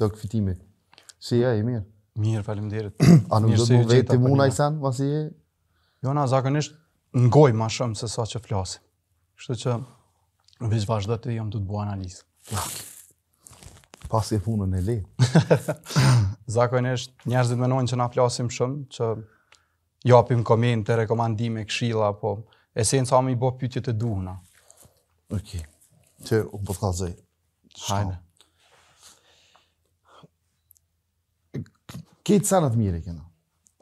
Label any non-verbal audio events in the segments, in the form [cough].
do këtë Si e, e mirë? Mirë, falim derit. [clears throat] A nuk do të më vetë të muna i sanë, e? Jo, na, zakonisht, ngoj ma shumë se sa që flasim. Kështu që, në vizë vazhdo të jam të të bua analizë. Pas e punën e le. [laughs] zakonisht, njerëzit menojnë që na flasim shumë, që japim komente, rekomandime, këshila, po esenë sa më i bo pytje të duhna. Ok, që u po të Hajde. Këtë sanat mire këna.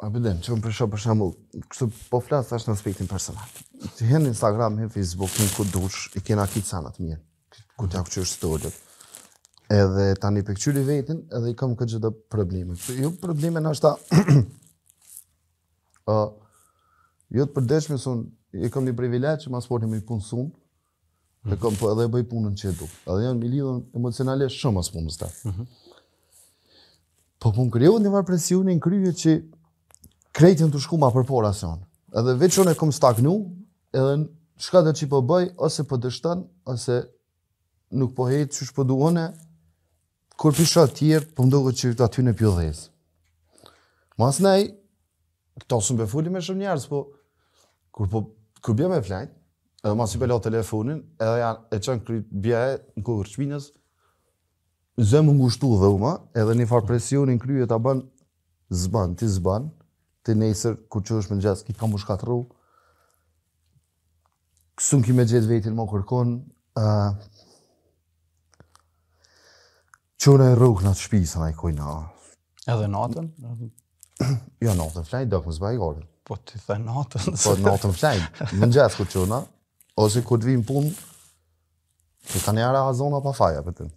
A bëdem, që më përsho për shambull, kështu po flasë është në aspektin personal. Në hen Instagram, hen Facebook, hen ku dush, i kena këtë sanat mire. Këtë është të ullët. Edhe tani për këqyri vetin, edhe i kam këtë gjithë probleme. Jo probleme në është ta... jo të përdeshme, sun, i kam një privilegjë që ma sportin me i punë sun, dhe kam po edhe bëj punën që e du. Edhe janë mi lidhën emocionale shumë as punës ta. Mhm. Po më kryo një marë presionin kryo që krejtën të shku ma për por asion. Edhe veqën e kom stagnu, edhe në shka dhe që po bëj, ose po dështën, ose nuk po hejtë që po duone, kur pisha tjerë, po mdo që të aty në pjo dhez. Mas nej, këta su më befulli me shumë njerës, po kur po kur bje me flajt, edhe mas i pelot telefonin, edhe janë e qënë kryt bje e në kërë shpinës, zemë ngushtu dhe uma, edhe një farë presionin kryu e ta ban, zban, ti zban, ti nesër, kur që është me në gjithë, ki kam u shkatru, kësën ki me gjithë vetin më kërkon, uh, qëna e rrugë në të shpisa në i Edhe natën? [clears throat] jo, natën flaj, do këmë zba i Po ti the natën? [laughs] po natën flaj, më në gjithë kur në, ose kur të vim punë, t'i ka njëra a zona pa faja, për